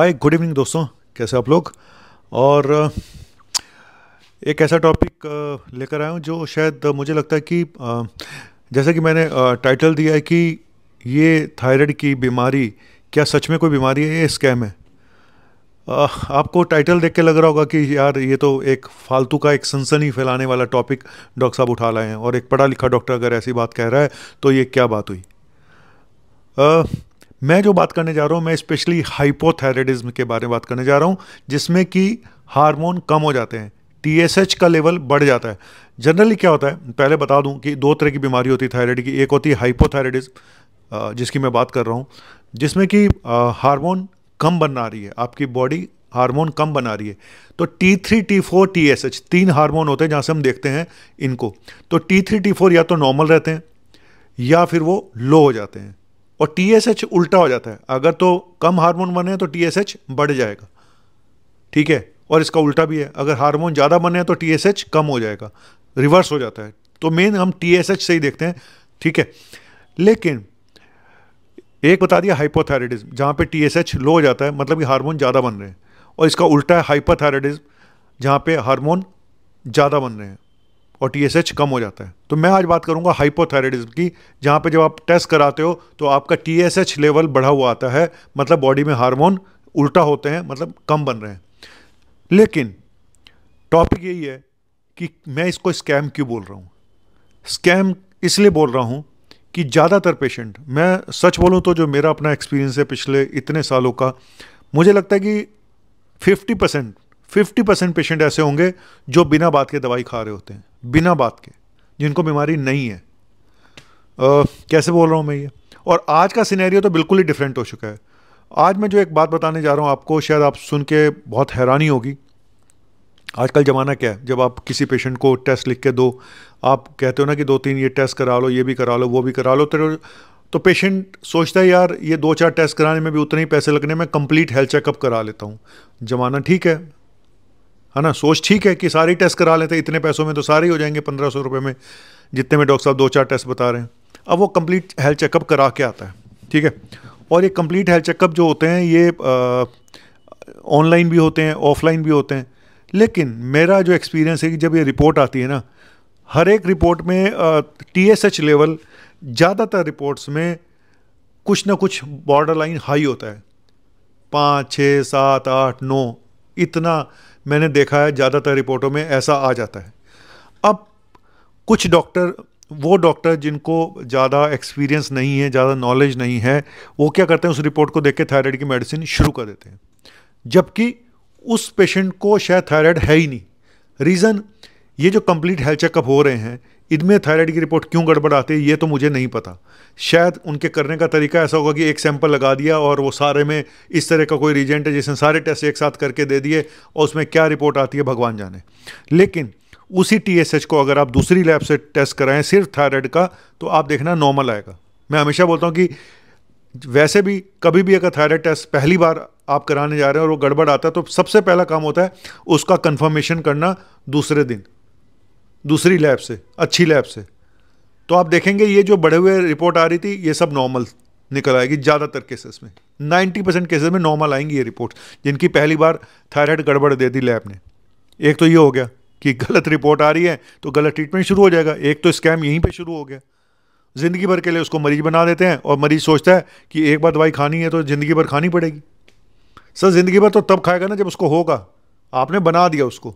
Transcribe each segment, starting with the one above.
hi good evening दोस्तों कैसे आप लोग और एक ऐसा टॉपिक लेकर आया हूँ जो शायद मुझे लगता है कि जैसा कि मैंने टाइटल दिया है कि ये थायराइड की बीमारी क्या सच में कोई बीमारी है ये स्कैम है आपको टाइटल देख के लग रहा होगा कि यार ये तो एक फालतू का एक सनसनी फैलाने वाला टॉपिक डॉक्टर साहब उठा लाए हैं और एक पढ़ा लिखा डॉक्टर अगर ऐसी बात कह रहा है तो ये क्या बात हुई मैं जो बात करने जा रहा हूँ मैं स्पेशली हाइपोथायरेडिज्म के बारे में बात करने जा रहा हूँ जिसमें कि हार्मोन कम हो जाते हैं एच का लेवल बढ़ जाता है जनरली क्या होता है पहले बता दूं कि दो तरह की बीमारी होती है थायराइड की एक होती है हाइपोथायरेडिज्म जिसकी मैं बात कर रहा हूँ जिसमें कि हार्मोन कम बना रही है आपकी बॉडी हार्मोन कम बना रही है तो T three T four T S H तीन हार्मोन होते हैं जहाँ से हम देखते हैं इनको तो टी थ्री टी फोर या तो नॉर्मल रहते हैं या फिर वो लो हो जाते हैं और टी एस एच उल्टा हो जाता है अगर तो कम हार्मोन बने तो टी एस एच बढ़ जाएगा ठीक है और इसका उल्टा भी है अगर हार्मोन ज़्यादा बने तो टी एस एच कम हो जाएगा रिवर्स हो जाता है तो मेन हम टी एस एच से ही देखते हैं ठीक है लेकिन एक बता दिया हाइपोथायरेडिज्म जहाँ पर टी एस एच लो हो जाता है मतलब कि हारमोन ज़्यादा बन रहे हैं और इसका उल्टा है हाइपोथायरेडिज्म जहाँ पर हारमोन ज़्यादा बन रहे हैं और टीएसएच कम हो जाता है तो मैं आज बात करूंगा हाइपोथायरॉयडिज्म की जहाँ पे जब आप टेस्ट कराते हो तो आपका टीएसएच लेवल बढ़ा हुआ आता है मतलब बॉडी में हार्मोन उल्टा होते हैं मतलब कम बन रहे हैं लेकिन टॉपिक यही है कि मैं इसको स्कैम क्यों बोल रहा हूँ स्कैम इसलिए बोल रहा हूँ कि ज़्यादातर पेशेंट मैं सच बोलूँ तो जो मेरा अपना एक्सपीरियंस है पिछले इतने सालों का मुझे लगता है कि 50 परसेंट फिफ्टी परसेंट पेशेंट ऐसे होंगे जो बिना बात के दवाई खा रहे होते हैं बिना बात के जिनको बीमारी नहीं है आ, कैसे बोल रहा हूँ मैं ये और आज का सिनेरियो तो बिल्कुल ही डिफरेंट हो चुका है आज मैं जो एक बात बताने जा रहा हूँ आपको शायद आप सुन के बहुत हैरानी होगी आजकल ज़माना क्या है जब आप किसी पेशेंट को टेस्ट लिख के दो आप कहते हो ना कि दो तीन ये टेस्ट करा लो ये भी करा लो वो भी करा लो तो तो पेशेंट सोचता है यार ये दो चार टेस्ट कराने में भी उतने ही पैसे लगने में कंप्लीट हेल्थ चेकअप करा लेता हूँ ज़माना ठीक है है ना सोच ठीक है कि सारे टेस्ट करा लेते इतने पैसों में तो सारे ही हो जाएंगे पंद्रह सौ रुपये में जितने में डॉक्टर साहब दो चार टेस्ट बता रहे हैं अब वो कंप्लीट हेल्थ चेकअप करा के आता है ठीक है और ये कंप्लीट हेल्थ चेकअप जो होते हैं ये ऑनलाइन भी होते हैं ऑफलाइन भी होते हैं लेकिन मेरा जो एक्सपीरियंस है कि जब ये रिपोर्ट आती है ना हर एक रिपोर्ट में टी एस एच लेवल ज़्यादातर रिपोर्ट्स में कुछ ना कुछ बॉर्डर लाइन हाई होता है पाँच छः सात आठ नौ इतना मैंने देखा है ज़्यादातर रिपोर्टों में ऐसा आ जाता है अब कुछ डॉक्टर वो डॉक्टर जिनको ज़्यादा एक्सपीरियंस नहीं है ज़्यादा नॉलेज नहीं है वो क्या करते हैं उस रिपोर्ट को देख के थायराइड की मेडिसिन शुरू कर देते हैं जबकि उस पेशेंट को शायद थायराइड है ही नहीं रीज़न ये जो कंप्लीट हेल्थ चेकअप हो रहे हैं इनमें थायराइड की रिपोर्ट क्यों आती है ये तो मुझे नहीं पता शायद उनके करने का तरीका ऐसा होगा कि एक सैंपल लगा दिया और वो सारे में इस तरह का कोई रीजेंट है जिसने सारे टेस्ट एक साथ करके दे दिए और उसमें क्या रिपोर्ट आती है भगवान जाने लेकिन उसी टी को अगर आप दूसरी लैब से टेस्ट कराएं सिर्फ थायराइड का तो आप देखना नॉर्मल आएगा मैं हमेशा बोलता हूँ कि वैसे भी कभी भी अगर थायराइड टेस्ट पहली बार आप कराने जा रहे हैं और वो गड़बड़ आता है तो सबसे पहला काम होता है उसका कन्फर्मेशन करना दूसरे दिन दूसरी लैब से अच्छी लैब से तो आप देखेंगे ये जो बढ़े हुए रिपोर्ट आ रही थी ये सब नॉर्मल निकल आएगी ज़्यादातर केसेस में 90 परसेंट केसेज में नॉर्मल आएंगी ये रिपोर्ट जिनकी पहली बार थायराइड गड़बड़ दे दी लैब ने एक तो ये हो गया कि गलत रिपोर्ट आ रही है तो गलत ट्रीटमेंट शुरू हो जाएगा एक तो स्कैम यहीं पर शुरू हो गया ज़िंदगी भर के लिए उसको मरीज बना देते हैं और मरीज सोचता है कि एक बार दवाई खानी है तो ज़िंदगी भर खानी पड़ेगी सर ज़िंदगी भर तो तब खाएगा ना जब उसको होगा आपने बना दिया उसको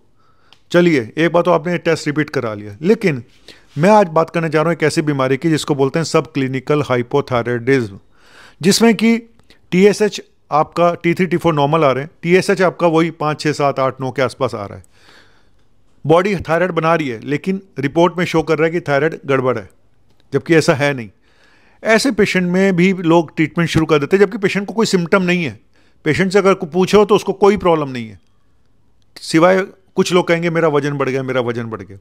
चलिए एक बात तो आपने टेस्ट रिपीट करा लिया लेकिन मैं आज बात करने जा रहा हूँ एक ऐसी बीमारी की जिसको बोलते हैं सब क्लिनिकल हाइपोथायरेडिज्म जिसमें कि टी एस एच आपका T three T four normal आ रहे हैं टी एस एच आपका वही पाँच छः सात आठ नौ के आसपास आ रहा है बॉडी थायराइड बना रही है लेकिन रिपोर्ट में शो कर रहा है कि थायराइड गड़बड़ है जबकि ऐसा है नहीं ऐसे पेशेंट में भी लोग ट्रीटमेंट शुरू कर देते हैं जबकि पेशेंट को कोई सिम्टम नहीं है पेशेंट से अगर पूछो तो उसको कोई प्रॉब्लम नहीं है सिवाय कुछ लोग कहेंगे मेरा वजन बढ़ गया मेरा वजन बढ़ गया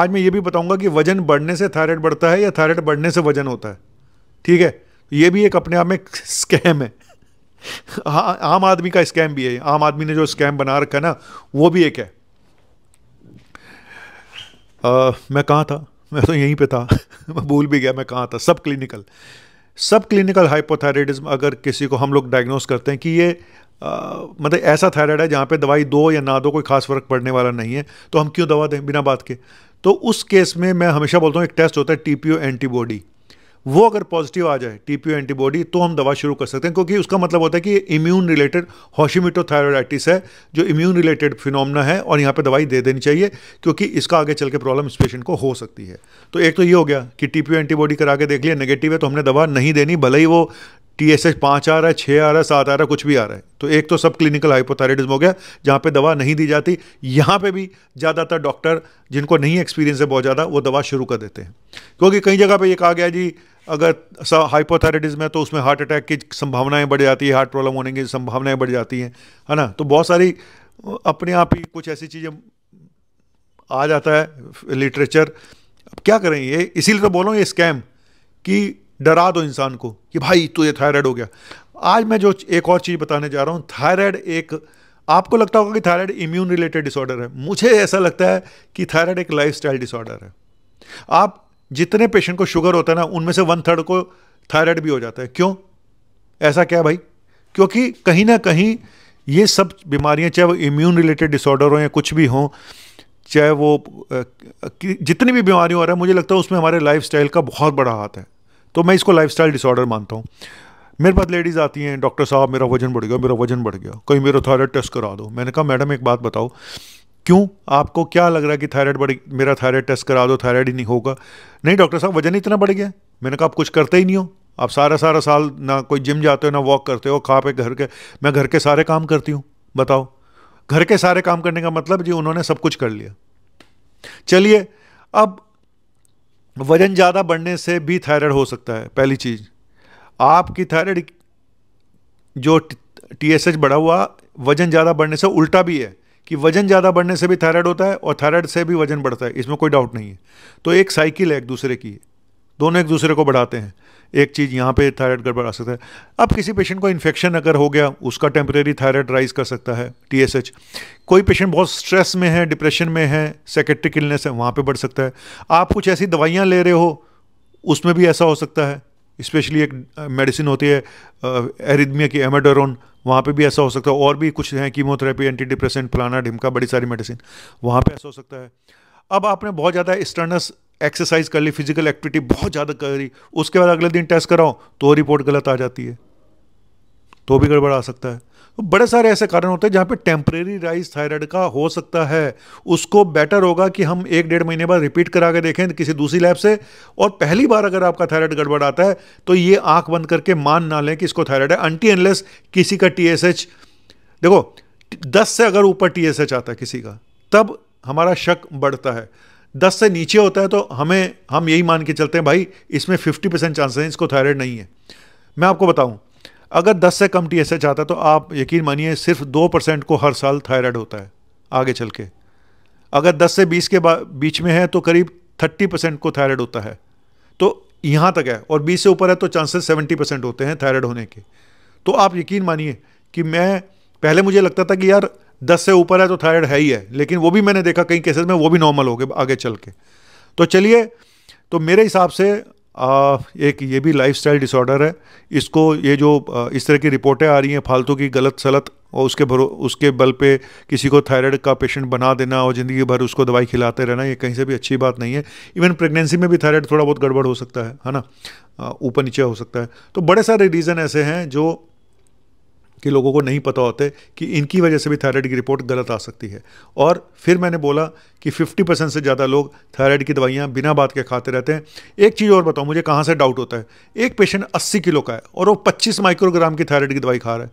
आज मैं ये भी बताऊंगा कि वजन बढ़ने से थायराइड बढ़ता है या थायराइड बढ़ने से वजन होता है ठीक है ये भी एक अपने आप में स्कैम है हाँ, आम आदमी का स्कैम भी है आम आदमी ने जो स्कैम बना रखा ना वो भी एक है आ, मैं कहाँ था मैं तो यहीं पे था मैं भूल भी गया मैं कहाँ था सब क्लिनिकल सब क्लिनिकल हाइपोथायरेडिज्म अगर किसी को हम लोग डायग्नोस करते हैं कि ये मतलब ऐसा थायराइड है जहाँ पे दवाई दो या ना दो कोई खास फर्क पड़ने वाला नहीं है तो हम क्यों दवा दें बिना बात के तो उस केस में मैं हमेशा बोलता हूँ एक टेस्ट होता है टी एंटीबॉडी वो अगर पॉजिटिव आ जाए टी एंटीबॉडी तो हम दवा शुरू कर सकते हैं क्योंकि उसका मतलब होता है कि इम्यून रिलेटेड हॉशीमिटोथायरोडाइटिस है जो इम्यून रिलेटेड फिनोमना है और यहाँ पे दवाई दे देनी चाहिए क्योंकि इसका आगे चल के प्रॉब्लम इस पेशेंट को हो सकती है तो एक तो ये हो गया कि टी एंटीबॉडी करा के देख लिया नेगेटिव है तो हमने दवा नहीं देनी भले ही वो टी एस एच पाँच आ रहा है छः आ रहा है सात आ रहा है कुछ भी आ रहा है तो एक तो सब क्लिनिकल हाइपोथायरिडिज्म हो गया जहाँ पे दवा नहीं दी जाती यहाँ पे भी ज़्यादातर डॉक्टर जिनको नहीं एक्सपीरियंस है बहुत ज़्यादा वो दवा शुरू कर देते हैं क्योंकि कई जगह पे ये कहा गया जी अगर हाइपोथायरिडिज्म है तो उसमें हार्ट अटैक की संभावनाएँ बढ़ जाती है हार्ट प्रॉब्लम होने की संभावनाएँ बढ़ जाती हैं है ना तो बहुत सारी अपने आप ही कुछ ऐसी चीज़ें आ जाता है लिटरेचर अब क्या करें ये इसीलिए तो बोलो ये स्कैम कि डरा दो इंसान को कि भाई तुझे थायराइड हो गया आज मैं जो एक और चीज़ बताने जा रहा हूँ थायराइड एक आपको लगता होगा कि थायराइड इम्यून रिलेटेड डिसऑर्डर है मुझे ऐसा लगता है कि थायराइड एक लाइफ डिसऑर्डर है आप जितने पेशेंट को शुगर होता है ना उनमें से वन थर्ड को थायराइड भी हो जाता है क्यों ऐसा क्या भाई क्योंकि कहीं ना कहीं ये सब बीमारियां चाहे वो इम्यून रिलेटेड डिसऑर्डर हो या कुछ भी हों चाहे वो जितनी भी बीमारियां हो रहा है मुझे लगता है उसमें हमारे लाइफस्टाइल का बहुत बड़ा हाथ है तो मैं इसको लाइफ डिसऑर्डर मानता हूँ मेरे पास लेडीज़ आती हैं डॉक्टर साहब मेरा वजन बढ़ गया मेरा वजन बढ़ गया कहीं मेरा थायराइड टेस्ट करा दो मैंने कहा मैडम एक बात बताओ क्यों आपको क्या लग रहा है कि थायराइड बढ़ मेरा थायराइड टेस्ट करा दो थायराइड ही नहीं होगा नहीं डॉक्टर साहब वजन इतना बढ़ गया मैंने कहा आप कुछ करते ही नहीं हो आप सारा सारा साल ना कोई जिम जाते हो ना वॉक करते हो खा पे घर के मैं घर के सारे काम करती हूँ बताओ घर के सारे काम करने का मतलब जी उन्होंने सब कुछ कर लिया चलिए अब वजन ज़्यादा बढ़ने से भी थायराइड हो सकता है पहली चीज़ आपकी थायराइड जो टी एस एच बढ़ा हुआ वजन ज़्यादा बढ़ने से उल्टा भी है कि वजन ज़्यादा बढ़ने से भी थायराइड होता है और थायराइड से भी वजन बढ़ता है इसमें कोई डाउट नहीं है तो एक साइकिल है एक दूसरे की दोनों एक दूसरे को बढ़ाते हैं एक चीज़ यहाँ पे थायराइड गड़बड़ आ सकता है अब किसी पेशेंट को इन्फेक्शन अगर हो गया उसका टेम्परेरी थायराइड राइज कर सकता है टीएसएच कोई पेशेंट बहुत स्ट्रेस में है डिप्रेशन में है सेकेट्रिक इलनेस है वहाँ पे बढ़ सकता है आप कुछ ऐसी दवाइयाँ ले रहे हो उसमें भी ऐसा हो सकता है स्पेशली एक मेडिसिन होती है एरिदमिया की एमेडोरोन वहाँ पे भी ऐसा हो सकता है और भी कुछ हैं कीमोथेरेपी एंटी डिप्रेसेंट फलाना ढिमका बड़ी सारी मेडिसिन वहाँ पे ऐसा हो सकता है अब आपने बहुत ज़्यादा स्टर्नस एक्सरसाइज कर ली फिजिकल एक्टिविटी बहुत ज़्यादा कर रही उसके बाद अगले दिन टेस्ट कराओ तो रिपोर्ट गलत आ जाती है तो भी गड़बड़ आ सकता है तो बड़े सारे ऐसे कारण होते हैं जहाँ पे टेम्परेरी राइज थायराइड का हो सकता है उसको बेटर होगा कि हम एक डेढ़ महीने बाद रिपीट करा के देखें किसी दूसरी लैब से और पहली बार अगर आपका थायराइड गड़बड़ आता है तो ये आंख बंद करके मान ना लें कि इसको थायराइड है अंटी एनलेस किसी का टी देखो दस से अगर ऊपर टी आता है किसी का तब हमारा शक बढ़ता है दस से नीचे होता है तो हमें हम यही मान के चलते हैं भाई इसमें फिफ्टी परसेंट चांसेस हैं इसको थायराइड नहीं है मैं आपको बताऊं अगर दस से कम टी एस एच आता है तो आप यकीन मानिए सिर्फ दो परसेंट को हर साल थायराइड होता है आगे चल के अगर दस से बीस के बीच में है तो करीब थर्टी परसेंट को थायराइड होता है तो यहाँ तक है और बीस से ऊपर है तो चांसेस सेवेंटी परसेंट होते हैं थायराइड होने के तो आप यकीन मानिए कि मैं पहले मुझे लगता था कि यार दस से ऊपर है तो थायराइड है ही है लेकिन वो भी मैंने देखा कई केसेस में वो भी नॉर्मल हो गए आगे चल के तो चलिए तो मेरे हिसाब से आ, एक ये भी स्टाइल डिसऑर्डर है इसको ये जो आ, इस तरह की रिपोर्टें आ रही हैं फालतू की गलत सलत और उसके भरो उसके बल पे किसी को थायराइड का पेशेंट बना देना और ज़िंदगी भर उसको दवाई खिलाते रहना ये कहीं से भी अच्छी बात नहीं है इवन प्रेगनेंसी में भी थायराइड थोड़ा बहुत गड़बड़ हो सकता है है ना ऊपर नीचे हो सकता है तो बड़े सारे रीज़न ऐसे हैं जो कि लोगों को नहीं पता होते कि इनकी वजह से भी थायराइड की रिपोर्ट गलत आ सकती है और फिर मैंने बोला कि 50 परसेंट से ज़्यादा लोग थायराइड की दवाइयाँ बिना बात के खाते रहते हैं एक चीज़ और बताओ मुझे कहाँ से डाउट होता है एक पेशेंट अस्सी किलो का है और वो पच्चीस माइक्रोग्राम की थायराइड की दवाई खा रहा है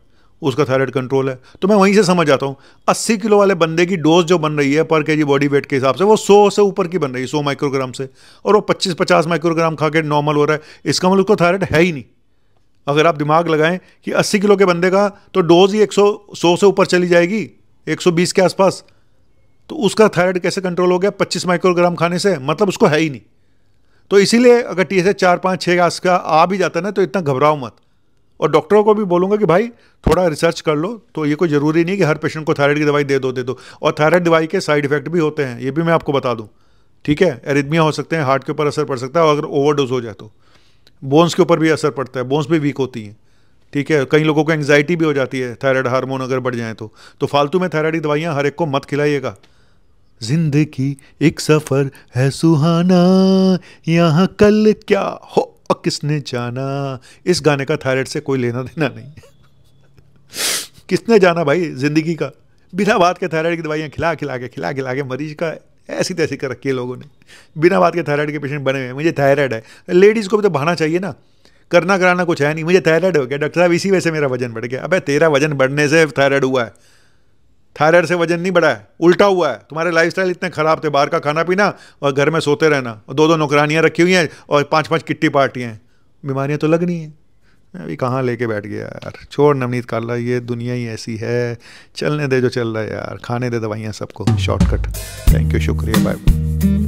उसका थायराइड कंट्रोल है तो मैं वहीं से समझ आता हूँ अस्सी किलो वाले बंदे की डोज जो बन रही है पर के जी बॉडी वेट के हिसाब से वो सौ से ऊपर की बन रही है सौ माइक्रोग्राम से और वो पच्चीस पचास माइक्रोग्राम खा के नॉर्मल हो रहा है इसका मतलब उसको थायराइड है ही नहीं अगर आप दिमाग लगाएं कि 80 किलो के बंदे का तो डोज ही 100 सौ से ऊपर चली जाएगी 120 के आसपास तो उसका थायराइड कैसे कंट्रोल हो गया 25 माइक्रोग्राम खाने से मतलब उसको है ही नहीं तो इसीलिए अगर टी एस एच चार पाँच छः आस का आ भी जाता ना तो इतना घबराओ मत और डॉक्टरों को भी बोलूँगा कि भाई थोड़ा रिसर्च कर लो तो ये कोई ज़रूरी नहीं कि हर पेशेंट को थायराइड की दवाई दे दो दे दो और थायराइड दवाई के साइड इफेक्ट भी होते हैं ये भी मैं आपको बता दूँ ठीक है एरिदमिया हो सकते हैं हार्ट के ऊपर असर पड़ सकता है और अगर ओवरडोज हो जाए तो बोन्स के ऊपर भी असर पड़ता है बोन्स भी वीक होती हैं ठीक है कई लोगों को एंग्जाइटी भी हो जाती है थायराइड हार्मोन अगर बढ़ जाए तो तो फालतू में थायराइड दवाइयाँ हर एक को मत खिलाइएगा जिंदगी एक सफ़र है सुहाना यहाँ कल क्या हो किसने जाना इस गाने का थायराइड से कोई लेना देना नहीं किसने जाना भाई ज़िंदगी का बिना बात के थायराइड की दवाइयाँ खिला खिला के खिला खिला के मरीज का ऐसी तैसी कर रखी है लोगों ने बिना बात के थायराइड के पेशेंट बने हुए हैं मुझे थायराइड है लेडीज़ को भी तो बहाना चाहिए ना करना कराना कुछ है नहीं मुझे थायराइड हो गया डॉक्टर साहब इसी वजह से मेरा वजन बढ़ गया अबे तेरा वजन बढ़ने से थायराइड हुआ है थायराइड से वजन नहीं बढ़ा है उल्टा हुआ है तुम्हारे लाइफस्टाइल इतने ख़राब थे बाहर का खाना पीना और घर में सोते रहना और दो दो नौकरानियाँ रखी हुई हैं और पाँच पाँच किट्टी पार्टियाँ हैं बीमारियाँ तो लगनी हैं मैं अभी कहाँ लेके बैठ गया यार छोड़ नवनीत काला ये दुनिया ही ऐसी है चलने दे जो चल रहा है यार खाने दे दवाइयाँ सबको शॉर्टकट थैंक यू शुक्रिया बाय